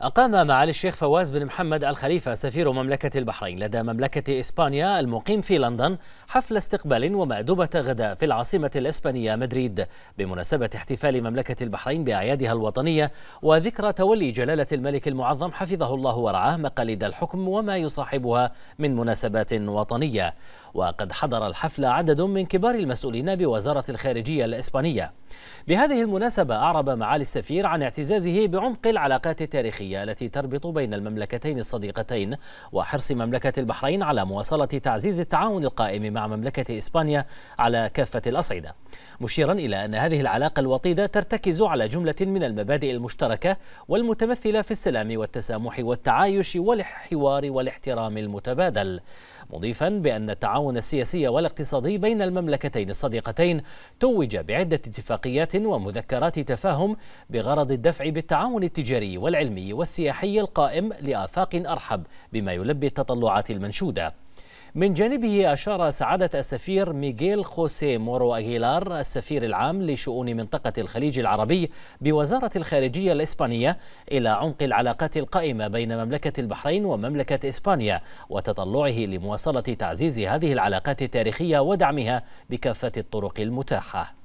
أقام معالي الشيخ فواز بن محمد الخليفة سفير مملكة البحرين لدى مملكة إسبانيا المقيم في لندن حفل استقبال ومأدبة غداء في العاصمة الإسبانية مدريد بمناسبة احتفال مملكة البحرين بأعيادها الوطنية وذكرى تولي جلالة الملك المعظم حفظه الله ورعاه مقاليد الحكم وما يصاحبها من مناسبات وطنية وقد حضر الحفل عدد من كبار المسؤولين بوزارة الخارجية الإسبانية بهذه المناسبة أعرب معالي السفير عن اعتزازه بعمق العلاقات التاريخية التاريخية التي تربط بين المملكتين الصديقتين وحرص مملكة البحرين على مواصلة تعزيز التعاون القائم مع مملكة إسبانيا على كافة الأصعدة مشيرا إلى أن هذه العلاقة الوطيدة ترتكز على جملة من المبادئ المشتركة والمتمثلة في السلام والتسامح والتعايش والحوار والاحترام المتبادل مضيفا بأن التعاون السياسي والاقتصادي بين المملكتين الصديقتين توج بعدة اتفاقيات ومذكرات تفاهم بغرض الدفع بالتعاون التجاري والعلمي والسياحي القائم لآفاق أرحب بما يلبي التطلعات المنشودة من جانبه أشار سعادة السفير ميغيل خوسيه مورو أغيلار السفير العام لشؤون منطقة الخليج العربي بوزارة الخارجية الإسبانية إلى عمق العلاقات القائمة بين مملكة البحرين ومملكة إسبانيا وتطلعه لمواصلة تعزيز هذه العلاقات التاريخية ودعمها بكافة الطرق المتاحة